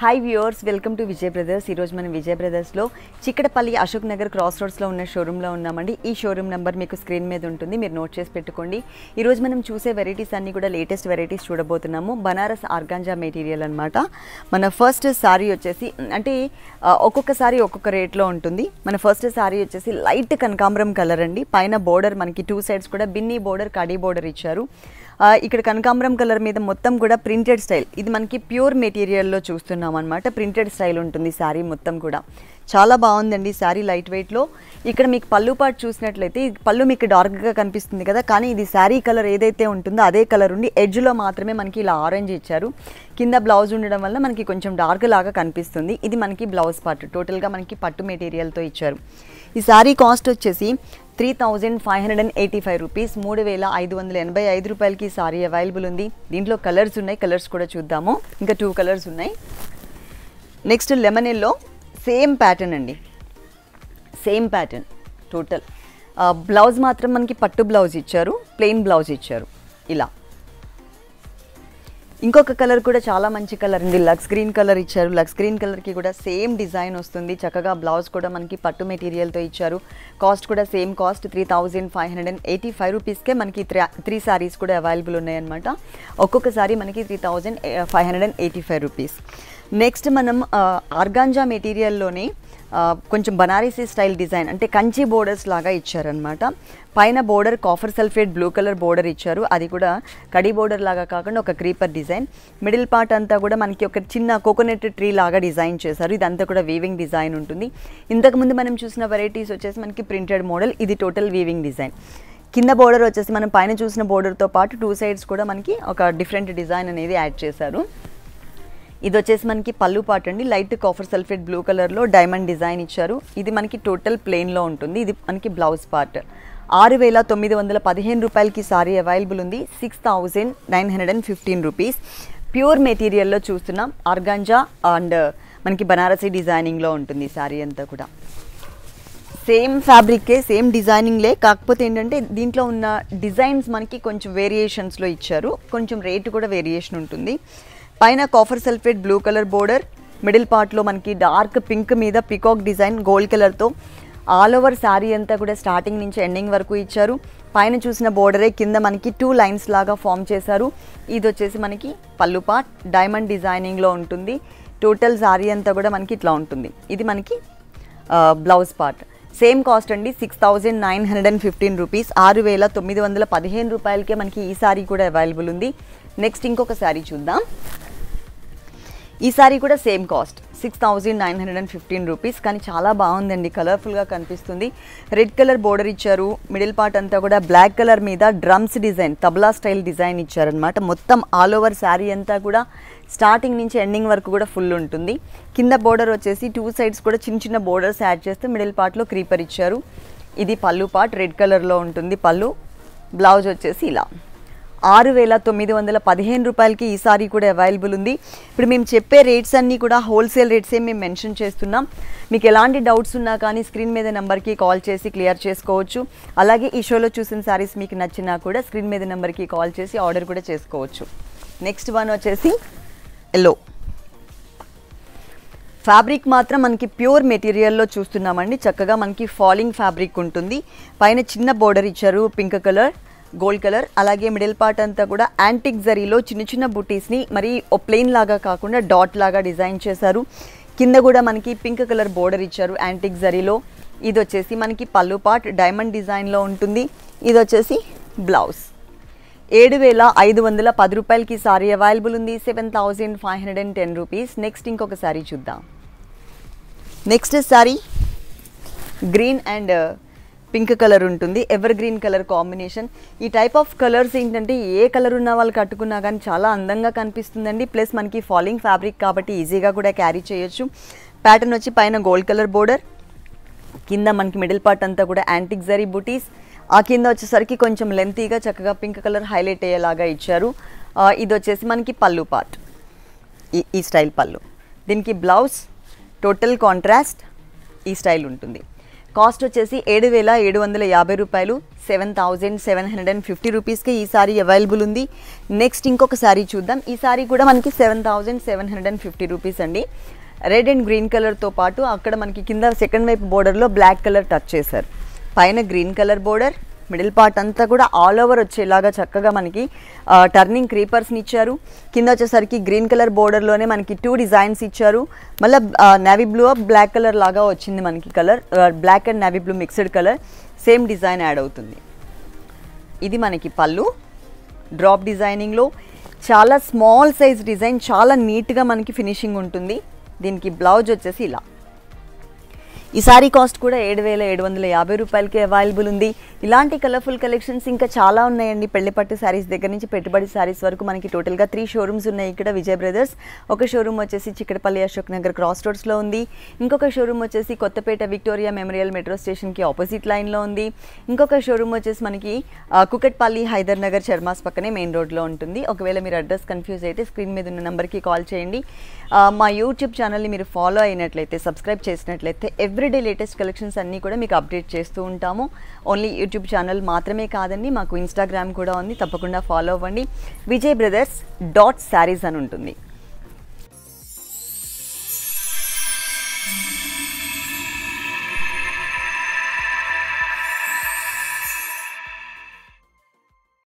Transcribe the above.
hi viewers welcome to Vijay Brothers ఈరోజు మనం విజయ్ బ్రదర్స్లో చిక్కడపల్లి అశోక్ నగర్ క్రాస్ రోడ్స్లో ఉన్న షోరూంలో ఉన్నామండి ఈ షోరూమ్ నెంబర్ మీకు స్క్రీన్ మీద ఉంటుంది మీరు నోట్ చేసి పెట్టుకోండి ఈరోజు మనం చూసే వెరైటీస్ అన్నీ కూడా లేటెస్ట్ వెరైటీస్ చూడబోతున్నాము బనారస్ ఆర్గాంజా మెటీరియల్ అనమాట మన ఫస్ట్ సారీ వచ్చేసి అంటే ఒక్కొక్కసారి ఒక్కొక్క రేట్లో ఉంటుంది మన ఫస్ట్ సారీ వచ్చేసి లైట్ కనకాంబరం కలర్ అండి పైన బోర్డర్ మనకి టూ సైడ్స్ కూడా బిన్నీ బోర్డర్ కడీ బోర్డర్ ఇచ్చారు ఇక్కడ కనకాంబరం కలర్ మీద మొత్తం కూడా ప్రింటెడ్ స్టైల్ ఇది మనకి ప్యూర్ మెటీరియల్లో చూస్తున్నాం అనమాట ప్రింటెడ్ స్టైల్ ఉంటుంది శారీ మొత్తం కూడా చాలా బాగుందండి శారీ లైట్ వెయిట్లో ఇక్కడ మీకు పళ్ళు పాటు చూసినట్లయితే పళ్ళు మీకు డార్క్గా కనిపిస్తుంది కదా కానీ ఇది శారీ కలర్ ఏదైతే ఉంటుందో అదే కలర్ ఉండి ఎడ్జ్లో మాత్రమే మనకి ఇలా ఆరెంజ్ ఇచ్చారు కింద బ్లౌజ్ ఉండడం వల్ల మనకి కొంచెం డార్క్ లాగా కనిపిస్తుంది ఇది మనకి బ్లౌజ్ పార్ట్ టోటల్గా మనకి పట్టు మెటీరియల్తో ఇచ్చారు ఈ శారీ కాస్ట్ వచ్చేసి three thousand five hundred and eighty five rupees మూడు వేల ఐదు వందల ఎనభై ఐదు రూపాయలకి సారీ అవైలబుల్ ఉంది దీంట్లో కలర్స్ ఉన్నాయి కలర్స్ కూడా చూద్దాము ఇంకా టూ కలర్స్ ఉన్నాయి next lemon yellow same pattern అండి సేమ్ ప్యాటర్న్ టోటల్ బ్లౌజ్ మాత్రం మనకి పట్టు బ్లౌజ్ ఇచ్చారు ప్లెయిన్ బ్లౌజ్ ఇచ్చారు ఇలా ఇంకొక కలర్ కూడా చాలా మంచి కలర్ ఉంది లక్స్ గ్రీన్ కలర్ ఇచ్చారు లక్స్ గ్రీన్ కలర్కి కూడా సేమ్ డిజైన్ వస్తుంది చక్కగా బ్లౌజ్ కూడా మనకి పట్టు మెటీరియల్తో ఇచ్చారు కాస్ట్ కూడా same cost three thousand five hundred and eighty five రూపీస్కే మనకి త్రీ త్రీ సారీస్ కూడా అవైలబుల్ ఉన్నాయన్నమాట ఒక్కొక్క సారీ మనకి three thousand five hundred and eighty five rupees next మనం ఆర్గాంజా మెటీరియల్లోనే కొంచెం బనారసీ స్టైల్ డిజైన్ అంటే కంచి బోర్డర్స్ లాగా ఇచ్చారనమాట పైన border copper sulphate blue colour border ఇచ్చారు అది కూడా కడి బోర్డర్ లాగా కాకుండా ఒక క్రీపర్ డిజైన్ మిడిల్ పార్ట్ అంతా కూడా మనకి ఒక చిన్న కోకోనట్ ట్రీ లాగా డిజైన్ చేశారు ఇదంతా కూడా వీవింగ్ డిజైన్ ఉంటుంది ఇంతకుముందు మనం చూసిన వెరైటీస్ వచ్చేసి మనకి ప్రింటెడ్ మోడల్ ఇది టోటల్ వీవింగ్ డిజైన్ కింద బోర్డర్ వచ్చేసి మనం పైన చూసిన బోర్డర్తో పాటు టూ సైడ్స్ కూడా మనకి ఒక డిఫరెంట్ డిజైన్ అనేది యాడ్ చేశారు ఇది వచ్చేసి మనకి పళ్ళు పాట అండి లైట్ కాఫర్ సల్ఫేట్ బ్లూ కలర్లో డైమండ్ డిజైన్ ఇచ్చారు ఇది మనకి టోటల్ ప్లెయిన్లో ఉంటుంది ఇది మనకి బ్లౌజ్ పార్ట్ ఆరు వేల తొమ్మిది వందల పదిహేను రూపాయలకి సారీ అవైలబుల్ ఉంది six thousand nine hundred and fifteen rupees pure మెటీరియల్లో చూస్తున్నాం ఆర్గాంజా అండ్ మనకి బనారసీ డిజైనింగ్లో ఉంటుంది సారీ అంతా కూడా సేమ్ ఫ్యాబ్రిక్కే సేమ్ డిజైనింగ్లే కాకపోతే ఏంటంటే దీంట్లో ఉన్న డిజైన్స్ మనకి కొంచెం వేరియేషన్స్లో ఇచ్చారు కొంచెం రేటు కూడా వేరియేషన్ ఉంటుంది పైన copper sulphate blue colour border middle పార్ట్లో మనకి డార్క్ పింక్ మీద పికాక్ డిజైన్ గోల్డ్ కలర్తో ఆల్ ఓవర్ శారీ అంతా కూడా స్టార్టింగ్ నుంచి ఎండింగ్ వరకు ఇచ్చారు పైన చూసిన బోర్డరే కింద మనకి టూ లైన్స్ లాగా ఫామ్ చేశారు ఇది వచ్చేసి మనకి పళ్ళు పార్ట్ డైమండ్ డిజైనింగ్లో ఉంటుంది టోటల్ శారీ అంతా కూడా మనకి ఇట్లా ఉంటుంది ఇది మనకి బ్లౌజ్ పార్ట్ సేమ్ కాస్ట్ అండి six thousand nine hundred and fifteen rupees ఆరు వేల తొమ్మిది వందల పదిహేను రూపాయలకే మనకి ఈ శారీ కూడా అవైలబుల్ ఉంది నెక్స్ట్ ఇంకొక శారీ చూద్దాం ఈ సారీ కూడా same cost six thousand nine hundred and fifteen rupees కానీ చాలా బాగుందండి కలర్ఫుల్గా కనిపిస్తుంది రెడ్ కలర్ బోర్డర్ ఇచ్చారు మిడిల్ పార్ట్ అంతా కూడా బ్లాక్ కలర్ మీద drums design tabla style design ఇచ్చారనమాట మొత్తం ఆల్ ఓవర్ శారీ అంతా కూడా స్టార్టింగ్ నుంచి ఎండింగ్ వరకు కూడా ఫుల్ ఉంటుంది కింద బోర్డర్ వచ్చేసి టూ సైడ్స్ కూడా చిన్న చిన్న బోర్డర్స్ యాడ్ చేస్తే మిడిల్ పార్ట్లో క్రీపర్ ఇచ్చారు ఇది పళ్ళు పార్ట్ రెడ్ కలర్లో ఉంటుంది పళ్ళు బ్లౌజ్ వచ్చేసి ఇలా ఆరు వేల తొమ్మిది వందల పదిహేను రూపాయలకి ఈ సారీ కూడా అవైలబుల్ ఉంది ఇప్పుడు మేము చెప్పే రేట్స్ అన్నీ కూడా హోల్సేల్ రేట్సే మేము మెన్షన్ చేస్తున్నాం మీకు ఎలాంటి డౌట్స్ ఉన్నా కానీ స్క్రీన్ మీద నెంబర్కి కాల్ చేసి క్లియర్ చేసుకోవచ్చు అలాగే ఈ షోలో చూసిన శారీస్ మీకు నచ్చినా కూడా స్క్రీన్ మీద నెంబర్కి కాల్ చేసి ఆర్డర్ కూడా చేసుకోవచ్చు నెక్స్ట్ వన్ వచ్చేసి ఎల్లో ఫ్యాబ్రిక్ మాత్రం మనకి ప్యూర్ మెటీరియల్లో చూస్తున్నామండి చక్కగా మనకి ఫాలింగ్ ఫ్యాబ్రిక్ ఉంటుంది పైన చిన్న బోర్డర్ ఇచ్చారు పింక్ కలర్ గోల్డ్ కలర్ అలాగే మిడిల్ పార్ట్ అంతా కూడా యాంటిక్ జరీలో చిన్న చిన్న బుటీస్ని మరి ఓ ప్లెయిన్ లాగా కాకుండా డాట్ లాగా డిజైన్ చేశారు కింద కూడా మనకి పింక్ కలర్ బోర్డర్ ఇచ్చారు యాంటిక్ జరీలో ఇది వచ్చేసి మనకి పళ్ళు పార్ట్ డైమండ్ డిజైన్లో ఉంటుంది ఇది వచ్చేసి బ్లౌజ్ ఏడు వేల ఐదు వందల పది రూపాయలకి సారీ అవైలబుల్ ఉంది seven thousand five hundred and ten rupees next ఇంకొక సారీ చూద్దాం next sari green and pink colour ఉంటుంది ఎవర్ గ్రీన్ కలర్ కాంబినేషన్ ఈ టైప్ ఆఫ్ కలర్స్ ఏంటంటే ఏ కలర్ ఉన్న వాళ్ళు కట్టుకున్నా కానీ చాలా అందంగా కనిపిస్తుందండి ప్లస్ మనకి ఫాలింగ్ ఫ్యాబ్రిక్ కాబట్టి ఈజీగా కూడా క్యారీ చేయొచ్చు ప్యాటర్న్ వచ్చి పైన గోల్డ్ కలర్ బోర్డర్ కింద మనకి మిడిల్ పార్ట్ అంతా కూడా యాంటిక్ జరీ బుటీస్ ఆ కింద వచ్చేసరికి కొంచెం లెంతీగా చక్కగా పింక్ కలర్ హైలైట్ అయ్యేలాగా ఇచ్చారు ఇది వచ్చేసి మనకి పళ్ళు పార్ట్ ఈ స్టైల్ పళ్ళు దీనికి బ్లౌజ్ టోటల్ కాంట్రాస్ట్ ఈ స్టైల్ ఉంటుంది కాస్ట్ వచ్చేసి ఏడు వేల ఏడు వందల యాభై రూపాయలు seven thousand seven hundred and fifty రూపీస్కి ఈ సారీ అవైలబుల్ ఉంది నెక్స్ట్ ఇంకొక సారీ చూద్దాం ఈ సారీ కూడా మనకి seven thousand seven hundred and fifty rupees అండి రెడ్ అండ్ గ్రీన్ కలర్తో పాటు అక్కడ మనకి కింద సెకండ్ వైపు బోర్డర్లో బ్లాక్ కలర్ టచ్ చేశారు పైన green colour border middle part అంతా కూడా ఆల్ ఓవర్ వచ్చేలాగా చక్కగా మనకి టర్నింగ్ క్రీపర్స్ని ఇచ్చారు కింద వచ్చేసరికి గ్రీన్ కలర్ బోర్డర్లోనే మనకి టూ డిజైన్స్ ఇచ్చారు మళ్ళీ నావీ బ్లూ బ్లాక్ కలర్ లాగా వచ్చింది మనకి colour black and navy blue mixed colour same design add అవుతుంది ఇది మనకి పళ్ళు డ్రాప్ డిజైనింగ్లో చాలా స్మాల్ సైజ్ డిజైన్ చాలా నీట్గా మనకి ఫినిషింగ్ ఉంటుంది దీనికి బ్లౌజ్ వచ్చేసి ఇలా ఈ సారీ కాస్ట్ కూడా ఏడు వేల ఏడు వందల యాభై రూపాయలకి అవైలబుల్ ఉంది ఇలాంటి కలర్ఫుల్ కలెక్షన్స్ ఇంకా చాలా ఉన్నాయండి పెళ్లిపట్టు శారీస్ దగ్గర నుంచి పెట్టుబడి శారీస్ వరకు మనకి టోటల్గా త్రీ షోరూమ్స్ ఉన్నాయి ఇక్కడ విజయ్ బ్రదర్స్ ఒక షోరూమ్ వచ్చేసి చిక్కడపల్లి అశోక్ నగర్ క్రాస్ రోడ్స్లో ఉంది ఇంకొక షోరూమ్ వచ్చేసి కొత్తపేట విక్టోరియా మెమోరియల్ మెట్రో స్టేషన్కి ఆపోజిట్ లైన్లో ఉంది ఇంకొక షోరూమ్ వచ్చేసి మనకి కుకట్పల్లి హైదర్ నగర్ చర్మాస్ పక్కనే మెయిన్ రోడ్లో ఉంటుంది ఒకవేళ మీరు అడ్రస్ కన్ఫ్యూజ్ అయితే స్క్రీన్ మీద ఉన్న నెంబర్కి కాల్ చేయండి మా యూట్యూబ్ ఛానల్ని మీరు ఫాలో అయినట్లయితే సబ్స్క్రైబ్ చేసినట్లయితే ఎవ్రీ ఎవ్రీడే లేటెస్ట్ కలెక్షన్స్ అన్నీ కూడా మీకు అప్డేట్ చేస్తూ ఉంటాము ఓన్లీ యూట్యూబ్ ఛానల్ మాత్రమే కాదండి మాకు ఇన్స్టాగ్రామ్ కూడా ఉంది తప్పకుండా ఫాలో అవ్వండి విజయ్ బ్రదర్స్ డాట్ శారీస్ అని ఉంటుంది